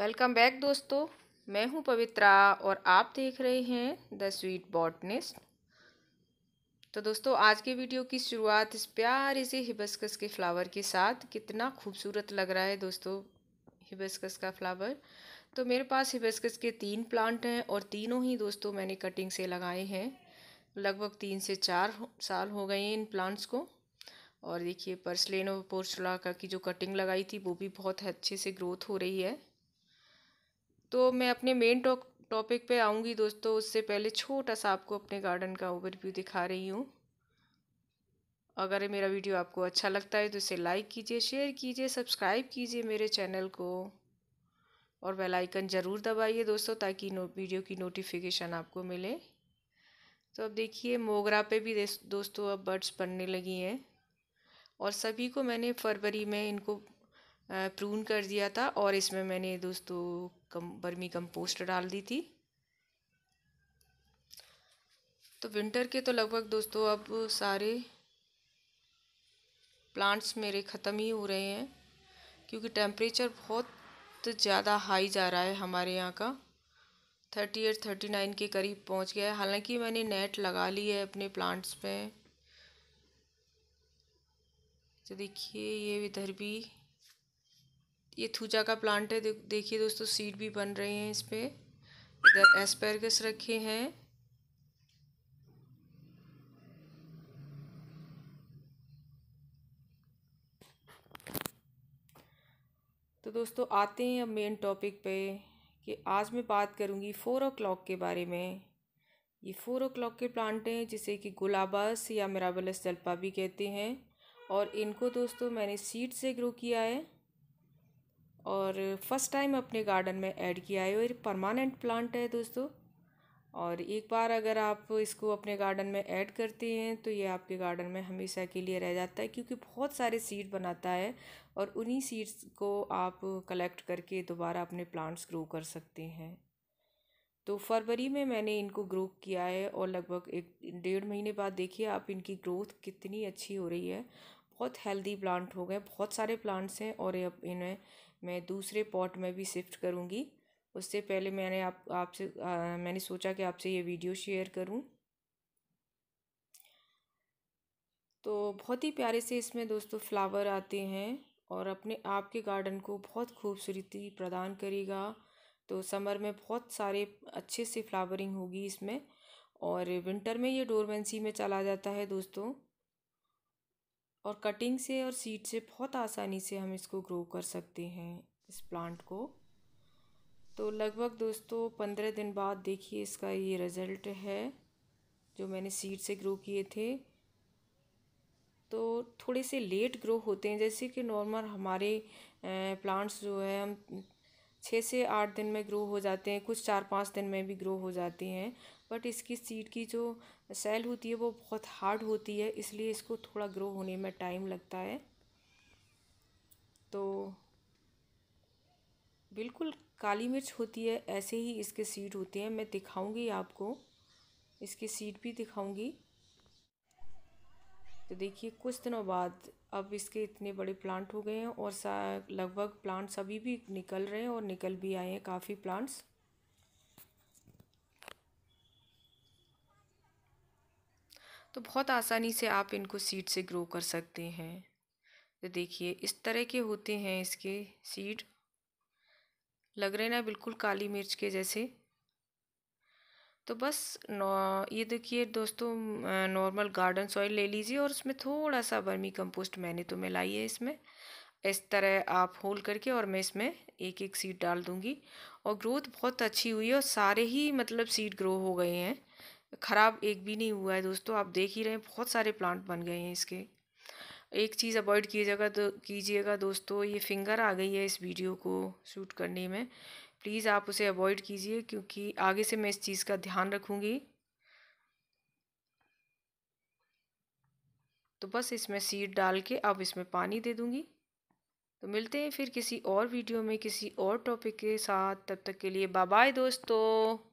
welcome back दोस्तों मैं हूं पवित्रा और आप देख रहे हैं द स्वीट बॉटनिस्ट तो दोस्तों आज के वीडियो की शुरुआत इस प्यारे से हिबस्कस के फ्लावर के साथ कितना खूबसूरत लग रहा है दोस्तों हिबस्कस का फ्लावर तो मेरे पास हिबस्कस के तीन प्लांट हैं और तीनों ही दोस्तों मैंने कटिंग से लगाए हैं लगभग तीन से चार साल हो गए हैं इन प्लांट्स को और देखिए पर्सलेन और पोर्चला का की जो कटिंग लगाई थी वो भी बहुत अच्छे से ग्रोथ हो रही है तो मैं अपने मेन टॉक टॉपिक पे आऊँगी दोस्तों उससे पहले छोटा सा आपको अपने गार्डन का ओवरव्यू दिखा रही हूँ अगर मेरा वीडियो आपको अच्छा लगता है तो इसे लाइक कीजिए शेयर कीजिए सब्सक्राइब कीजिए मेरे चैनल को और बेल आइकन ज़रूर दबाइए दोस्तों ताकि नो वीडियो की नोटिफिकेशन आपको मिले तो अब देखिए मोगरा पे भी दोस्तों अब बर्ड्स बनने लगी हैं और सभी को मैंने फरवरी में इनको प्रून कर दिया था और इसमें मैंने दोस्तों कम बर्मी कंपोस्ट डाल दी थी तो विंटर के तो लगभग दोस्तों अब सारे प्लांट्स मेरे ख़त्म ही हो रहे हैं क्योंकि टेम्परेचर बहुत ज़्यादा हाई जा रहा है हमारे यहाँ का थर्टी एट थर्टी नाइन के करीब पहुँच गया है हालांकि मैंने नेट लगा ली है अपने प्लांट्स में तो देखिए ये इधर भी ये थूजा का प्लांट है देखिए दोस्तों सीड भी बन रहे हैं इस पर इधर एस्पेरगस रखे हैं तो दोस्तों आते हैं अब मेन टॉपिक पे कि आज मैं बात करूँगी फ़ोर ओ क्लॉक के बारे में ये फ़ोर ओ के प्लांट हैं जिसे कि गुलाबस या मेराबलस जलपा भी कहते हैं और इनको दोस्तों मैंने सीड से ग्रो किया है और फर्स्ट टाइम अपने गार्डन में ऐड किया है और परमानेंट प्लांट है दोस्तों और एक बार अगर आप इसको अपने गार्डन में ऐड करते हैं तो ये आपके गार्डन में हमेशा के लिए रह जाता है क्योंकि बहुत सारे सीड बनाता है और उन्हीं सीड्स को आप कलेक्ट करके दोबारा अपने प्लांट्स ग्रो कर सकते हैं तो फरवरी में मैंने इनको ग्रो किया है और लगभग एक डेढ़ महीने बाद देखिए आप इनकी ग्रोथ कितनी अच्छी हो रही है बहुत हेल्दी प्लांट हो गए बहुत सारे प्लांट्स हैं और इन्हें मैं दूसरे पॉट में भी शिफ्ट करूँगी उससे पहले मैंने आप आपसे मैंने सोचा कि आपसे ये वीडियो शेयर करूँ तो बहुत ही प्यारे से इसमें दोस्तों फ्लावर आते हैं और अपने आपके गार्डन को बहुत खूबसूरती प्रदान करेगा तो समर में बहुत सारे अच्छे से फ्लावरिंग होगी इसमें और विंटर में ये डोरमेंसी में चला जाता है दोस्तों और कटिंग से और सीड से बहुत आसानी से हम इसको ग्रो कर सकते हैं इस प्लांट को तो लगभग दोस्तों पंद्रह दिन बाद देखिए इसका ये रिज़ल्ट है जो मैंने सीड से ग्रो किए थे तो थोड़े से लेट ग्रो होते हैं जैसे कि नॉर्मल हमारे प्लांट्स जो है हम छः से आठ दिन में ग्रो हो जाते हैं कुछ चार पाँच दिन में भी ग्रो हो जाती हैं बट इसकी सीड की जो सेल होती है वो बहुत हार्ड होती है इसलिए इसको थोड़ा ग्रो होने में टाइम लगता है तो बिल्कुल काली मिर्च होती है ऐसे ही इसके सीड होते हैं मैं दिखाऊंगी आपको इसकी सीड भी दिखाऊंगी तो देखिए कुछ दिनों बाद अब इसके इतने बड़े प्लांट हो गए हैं और लगभग प्लांट्स अभी भी निकल रहे हैं और निकल भी आए हैं काफ़ी प्लांट्स तो बहुत आसानी से आप इनको सीड से ग्रो कर सकते हैं तो देखिए इस तरह के होते हैं इसके सीड लग रहे ना बिल्कुल काली मिर्च के जैसे तो बस ये देखिए दोस्तों नॉर्मल गार्डन सॉइल ले लीजिए और उसमें थोड़ा सा वर्मी कंपोस्ट मैंने तो मिलाई है इसमें इस तरह आप होल करके और मैं इसमें एक एक सीड डाल दूँगी और ग्रोथ बहुत अच्छी हुई है और सारे ही मतलब सीड ग्रो हो गए हैं ख़राब एक भी नहीं हुआ है दोस्तों आप देख ही रहे हैं बहुत सारे प्लांट बन गए हैं इसके एक चीज़ अवॉइड कीजिएगा तो कीजिएगा दोस्तों ये फिंगर आ गई है इस वीडियो को शूट करने में प्लीज़ आप उसे अवॉइड कीजिए क्योंकि आगे से मैं इस चीज़ का ध्यान रखूँगी तो बस इसमें सीड डाल के अब इसमें पानी दे दूँगी तो मिलते हैं फिर किसी और वीडियो में किसी और टॉपिक के साथ तब तक के लिए बाय बाय दोस्तों